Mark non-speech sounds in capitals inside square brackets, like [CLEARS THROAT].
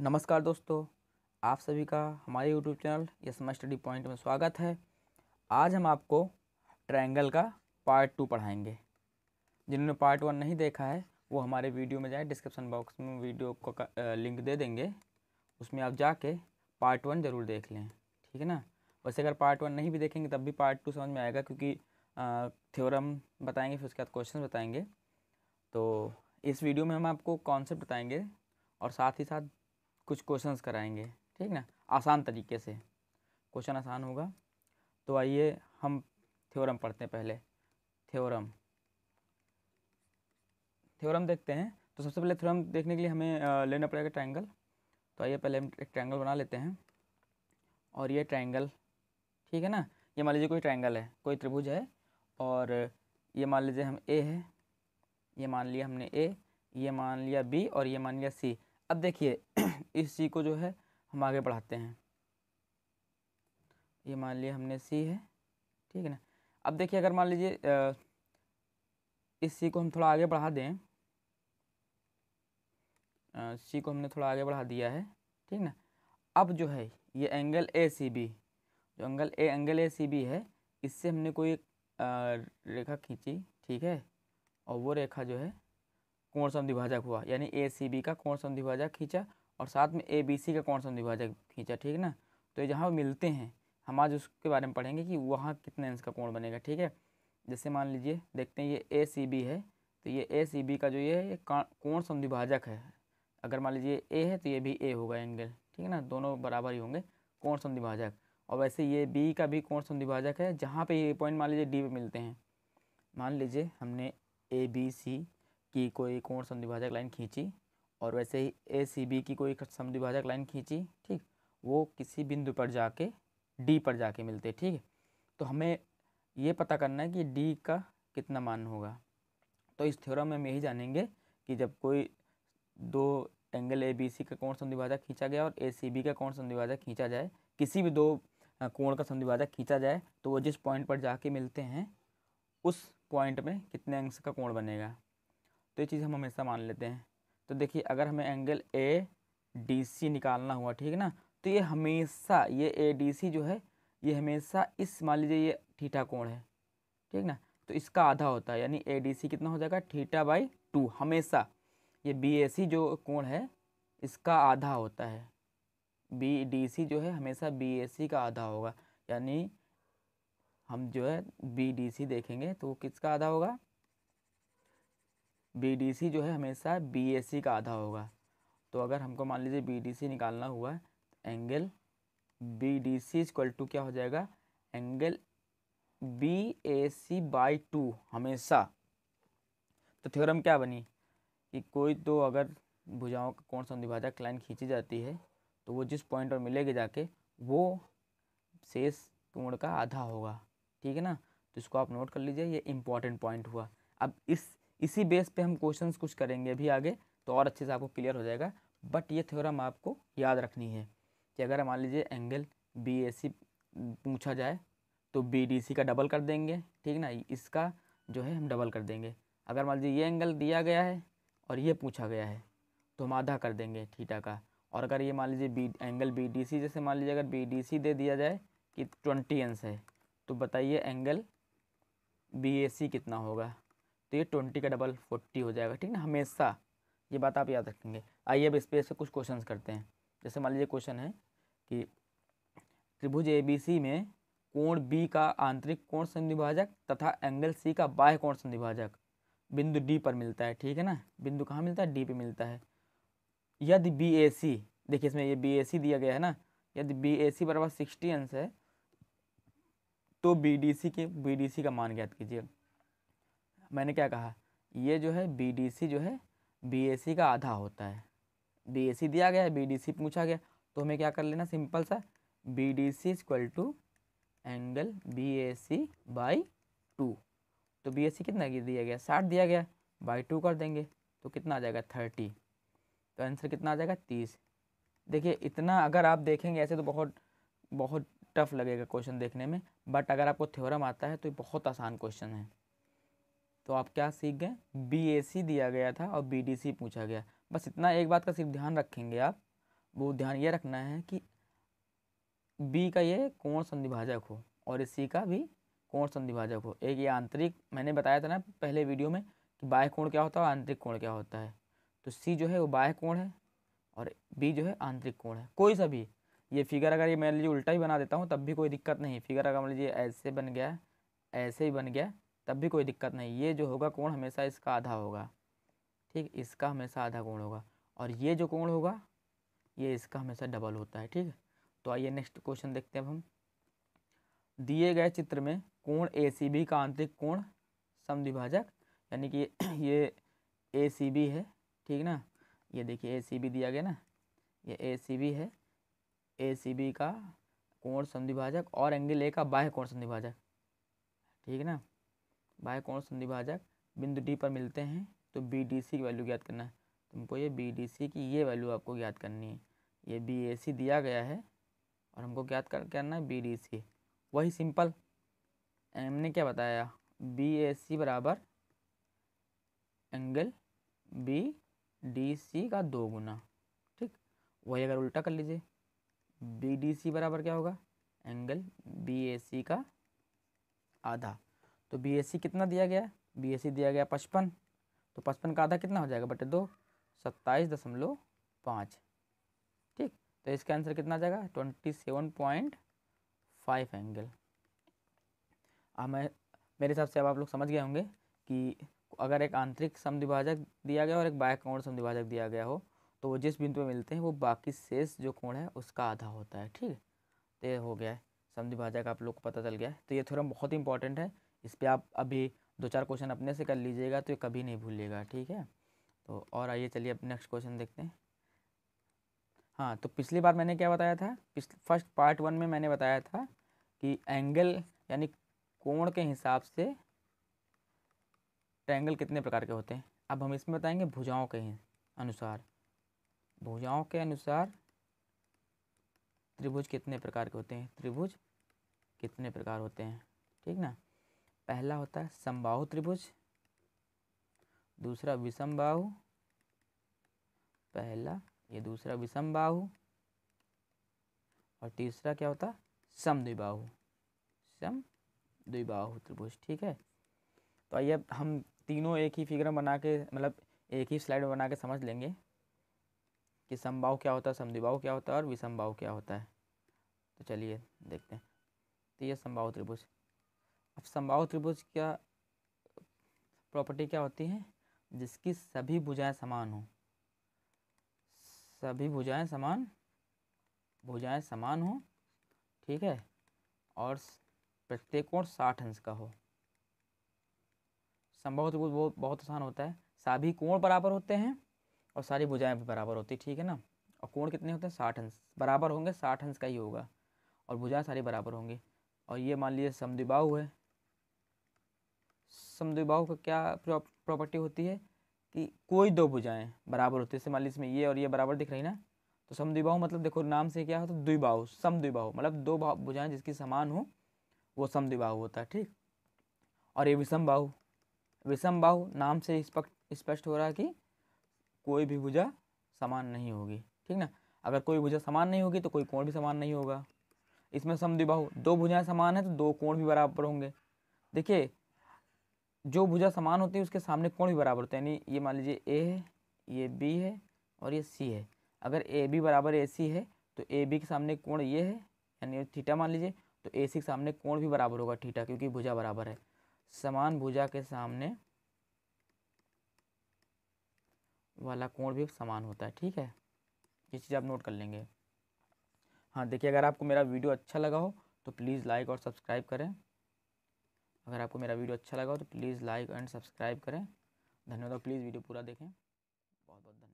नमस्कार दोस्तों आप सभी का हमारे YouTube channel yes my study point में स्वागत है आज हम आपको ट्रायंगल का पार्ट टू पढ़ाएंगे जिन्होंने पार्ट वन नहीं देखा है वो हमारे वीडियो में जाए डिस्क्रिप्शन बॉक्स में वीडियो को का लिंक दे देंगे उसमें आप जाके पार्ट वन ज़रूर देख लें ठीक है ना वैसे अगर पार्ट वन नहीं भी देखेंगे तब भी पार्ट टू समझ में आएगा क्योंकि थ्योरम बताएंगे फिर उसके बाद क्वेश्चन बताएंगे तो इस वीडियो में हम आपको कॉन्सेप्ट बताएंगे और साथ ही साथ कुछ क्वेश्चंस कराएंगे ठीक ना आसान तरीके से क्वेश्चन आसान होगा तो आइए हम थ्योरम पढ़ते हैं पहले थ्योरम थ्योरम देखते हैं तो सबसे पहले थ्योरम देखने के लिए हमें लेना पड़ेगा ट्रायंगल तो आइए पहले हम एक ट्रायंगल बना लेते हैं और ये ट्रायंगल ठीक है ना ये मान लीजिए कोई ट्रायंगल है कोई त्रिभुज है और ये मान लीजिए हम ए है ये मान लिया हमने ए ये मान लिया बी और ये मान लिया सी अब देखिए [CLEARS THROAT] इस सी को जो है हम आगे बढ़ाते हैं ये मान लिया हमने सी है ठीक है ना अब देखिए अगर मान लीजिए इस सी को हम थोड़ा आगे बढ़ा दें सी को हमने थोड़ा आगे बढ़ा दिया है ठीक ना अब जो है ये एंगल ए सी बी जो angle A angle A C B है इससे हमने कोई रेखा खींची ठीक है और वो रेखा जो है कोण विभाजक हुआ यानी ए सी बी का कोण समद्विभाजक खींचा और साथ में ए बी सी का कोण विभाजक खींचा ठीक ना तो जहाँ मिलते हैं हम आज उसके बारे में पढ़ेंगे कि वहाँ कितने अंश का कोण बनेगा ठीक है जैसे मान लीजिए देखते हैं ये ए सी बी है तो ये ए सी बी का जो ये है कोण समद्विभाजक है अगर मान लीजिए ए है तो ये भी ए होगा एंगल ठीक है ना दोनों बराबर ही होंगे कोण समद्विभाजक और वैसे ये बी का भी कोण समद्विभाजक है जहाँ पे ये पॉइंट मान लीजिए डी पे मिलते हैं मान लीजिए हमने ए बी सी की कोई कोण समद्विभाजक लाइन खींची और वैसे ही ए सी बी की कोई समद्विभाजक लाइन खींची ठीक वो किसी बिंदु पर जाके डी पर जाके मिलते ठीक है तो हमें ये पता करना है कि डी का कितना मान होगा तो इस थ्योरम में हम यही जानेंगे कि जब कोई दो एंगल ए बी सी का कोण संधिभाजक खींचा गया और ए सी बी का कोण संधिभाजक खींचा जाए किसी भी दो कोण का संधिभाजक खींचा जाए तो वो जिस पॉइंट पर जाके मिलते हैं उस पॉइंट में कितने अंश का कोण बनेगा तो ये चीज़ हम हमेशा मान लेते हैं तो देखिए अगर हमें एंगल ए डी सी निकालना हुआ ठीक है ना तो ये हमेशा ये ए डी सी जो है ये हमेशा इस मान लीजिए ये ठीठा कोण है ठीक ना तो इसका आधा होता है यानी ए डी सी कितना हो जाएगा ठीठा बाई टू हमेशा ये बी ए सी जो कोण है इसका आधा होता है बी डी सी जो है हमेशा बी ए सी का आधा होगा यानी हम जो है बी डी सी देखेंगे तो किसका आधा होगा बी जो है हमेशा बी का आधा होगा तो अगर हमको मान लीजिए बी निकालना हुआ angle B D C equal to क्या हो जाएगा angle B A C by two हमेशा तो थ्योरम क्या बनी कि कोई तो अगर भुजाओं का कौन सा अनुभाजक लाइन खींची जाती है तो वो जिस पॉइंट पर मिलेगी जाके वो शेष कोण का आधा होगा ठीक है ना तो इसको आप नोट कर लीजिए ये इम्पॉर्टेंट पॉइंट हुआ अब इस इसी बेस पे हम क्वेश्चंस कुछ करेंगे अभी आगे तो और अच्छे से आपको क्लियर हो जाएगा बट ये थ्योरम आपको याद रखनी है कि अगर मान लीजिए एंगल बी ए सी पूछा जाए तो बी डी सी का डबल कर देंगे ठीक ना इसका जो है हम डबल कर देंगे अगर मान लीजिए ये एंगल दिया गया है और ये पूछा गया है तो हम आधा कर देंगे थीटा का और अगर ये मान लीजिए B angle B D C जैसे मान लीजिए अगर बी डी सी दे दिया जाए कि ट्वेंटी एंस है तो बताइए एंगल बी ए सी कितना होगा तो ये ट्वेंटी का डबल फोर्टी हो जाएगा ठीक ना हमेशा ये बात आप याद रखेंगे आइए अब इस पर कुछ क्वेश्चन करते हैं जैसे मान लीजिए क्वेश्चन है कि त्रिभुज ए में कोण बी का आंतरिक कोण संधिभाजक तथा एंगल सी का बाह्य कोण संधिभाजक बिंदु डी पर मिलता है ठीक है ना बिंदु कहाँ मिलता है डी पे मिलता है यदि बी ए सी देखिए इसमें ये बी ए सी दिया गया है ना यदि बी ए सी बराबर सिक्सटी अंश है तो बी डी सी के बी डी सी का मान ज्ञात कीजिए मैंने क्या कहा ये जो है बीडीसी जो है बीएसी का आधा होता है बीएसी दिया गया है बीडीसी पूछा गया तो हमें क्या कर लेना सिंपल सा B D C equal to angle B A C by two तो बी ए सी कितना दिया गया साठ दिया गया बाई टू कर देंगे तो कितना आ जाएगा थर्टी तो आंसर कितना आ जाएगा तीस देखिए इतना अगर आप देखेंगे ऐसे तो बहुत बहुत टफ लगेगा क्वेश्चन देखने में बट अगर आपको थ्योरम आता है तो बहुत आसान क्वेश्चन है तो आप क्या सीख गए बी दिया गया था और बी पूछा गया बस इतना एक बात का सिर्फ ध्यान रखेंगे आप वो ध्यान ये रखना है कि बी का ये कोण संधिभाजक हो और ए सी का भी कोण संधिभाजक हो एक ये आंतरिक मैंने बताया था ना पहले वीडियो में कि बाह्य कोण क्या होता है और आंतरिक कोण क्या होता है तो सी जो है वो बाह्य कोण है और बी जो है आंतरिक कोण है कोई सा भी ये फिगर अगर ये मान लीजिए उल्टा ही बना देता हूँ तब भी कोई दिक्कत नहीं फिगर अगर मान लीजिए ऐसे बन गया ऐसे ही बन गया तब भी कोई दिक्कत नहीं ये जो होगा कोण हमेशा इसका आधा होगा ठीक इसका हमेशा आधा कोण होगा और ये जो कोण होगा ये इसका हमेशा डबल होता है ठीक है तो आइए नेक्स्ट क्वेश्चन देखते हैं अब हम दिए गए चित्र में कोण ए का आंतरिक कोण समद्विभाजक यानी कि [CLEARS THROAT] ये ए है ठीक ना ये देखिए ए दिया गया ना ये ए है ए का कोण समद्विभाजक और एंगल ए का बाह्य कोण समद्विभाजक ठीक ना कौन कोण संधिभाजक बिंदु डी पर मिलते हैं तो बी डी सी की वैल्यू ज्ञात करना है तुमको ये बी डी सी की ये वैल्यू आपको ज्ञात करनी है ये बी ए सी दिया गया है और हमको ज्ञात कर करना है बी डी सी वही सिंपल एम ने क्या बताया बी ए सी बराबर एंगल बी डी सी का दो गुना ठीक वही अगर उल्टा कर लीजिए बी डी सी बराबर क्या होगा एंगल बी ए सी का आधा तो बी कितना दिया गया बी दिया गया पचपन तो पचपन का आधा कितना हो जाएगा बटे दो सत्ताईस दशमलव पाँच ठीक तो इसका आंसर कितना आ जाएगा twenty seven point five angle अब मैं मेरे हिसाब से अब आप लोग समझ गए होंगे कि अगर एक आंतरिक समद्विभाजक दिया गया और एक बाह्य कोण समद्विभाजक दिया गया हो तो वो जिस बिंदु पे मिलते हैं वो बाकी शेष जो कोण है उसका आधा होता है ठीक तो ये हो गया है समद्विभाजक आप लोग को पता चल गया है तो ये थोड़ा बहुत ही इंपॉर्टेंट है इस पर आप अभी दो चार क्वेश्चन अपने से कर लीजिएगा तो ये कभी नहीं भूलिएगा ठीक है तो और आइए चलिए अब नेक्स्ट क्वेश्चन देखते हैं हाँ तो पिछली बार मैंने क्या बताया था फर्स्ट पार्ट वन में मैंने बताया था कि एंगल यानी कोण के हिसाब से ट्रैंगल कितने प्रकार के होते हैं अब हम इसमें बताएंगे भुजाओं के अनुसार भुजाओं के अनुसार त्रिभुज कितने प्रकार के होते हैं त्रिभुज कितने प्रकार होते हैं ठीक ना पहला होता है समबाहु त्रिभुज दूसरा विषम बाहु पहला ये दूसरा विषम बाहु और तीसरा क्या होता है द्विबाहु सम द्विबाहु त्रिभुज ठीक है तो आइए हम तीनों एक ही फिगर बना के मतलब एक ही स्लाइड बना के समझ लेंगे कि समबाहु क्या होता है समद्विबाहु क्या होता है और विषमबाहु क्या होता है तो चलिए देखते हैं तो ये समबाहु त्रिभुज अब समबाहु त्रिभुज क्या प्रॉपर्टी क्या होती है जिसकी सभी भुजाएं समान हों सभी भुजाएं समान भुजाएं समान हों ठीक है और प्रत्येक कोण साठ अंश का हो संभव त्रिभुज बहुत बहुत आसान होता है सभी कोण बराबर होते हैं और सारी भुजाएं भी बराबर होती है ठीक है ना और कोण कितने होते हैं साठ अंश बराबर होंगे साठ अंश का ही होगा और भुजाएं सारी बराबर होंगी और ये मान लीजिए समद्विबाहु है समद्विभाव का क्या प्रॉपर्टी होती है कि कोई दो भुजाएं बराबर होती है जैसे मान लीजिए इसमें ये और ये बराबर दिख रही ना तो समद्विभाव मतलब देखो नाम से क्या होता है द्विभाव समद्विभाव मतलब दो भुजाएं जिसकी समान हो वो समद्विभाव होता है ठीक और ये विषम बाहु विषम बाहु नाम से स्पष्ट हो रहा है कि कोई भी भुजा समान नहीं होगी ठीक ना अगर कोई भुजा समान नहीं होगी तो कोई कोण भी समान नहीं होगा इसमें समद्विभाव दो भुजाएं समान है तो दो कोण भी बराबर होंगे देखिए जो भुजा समान होती है उसके सामने कोण भी बराबर होता है यानी ये मान लीजिए ए है ये बी है और ये सी है अगर ए बी बराबर ए सी है तो ए बी के सामने कोण ये है यानी थीटा मान लीजिए तो ए सी के सामने कोण भी बराबर होगा थीटा क्योंकि भुजा बराबर है समान भुजा के सामने वाला कोण भी समान होता है ठीक है ये चीज़ आप नोट कर लेंगे हाँ देखिए अगर आपको मेरा वीडियो अच्छा लगा हो तो प्लीज़ लाइक और सब्सक्राइब करें अगर आपको मेरा वीडियो अच्छा लगा हो तो प्लीज़ लाइक एंड सब्सक्राइब करें धन्यवाद प्लीज़ वीडियो पूरा देखें बहुत बहुत धन्यवाद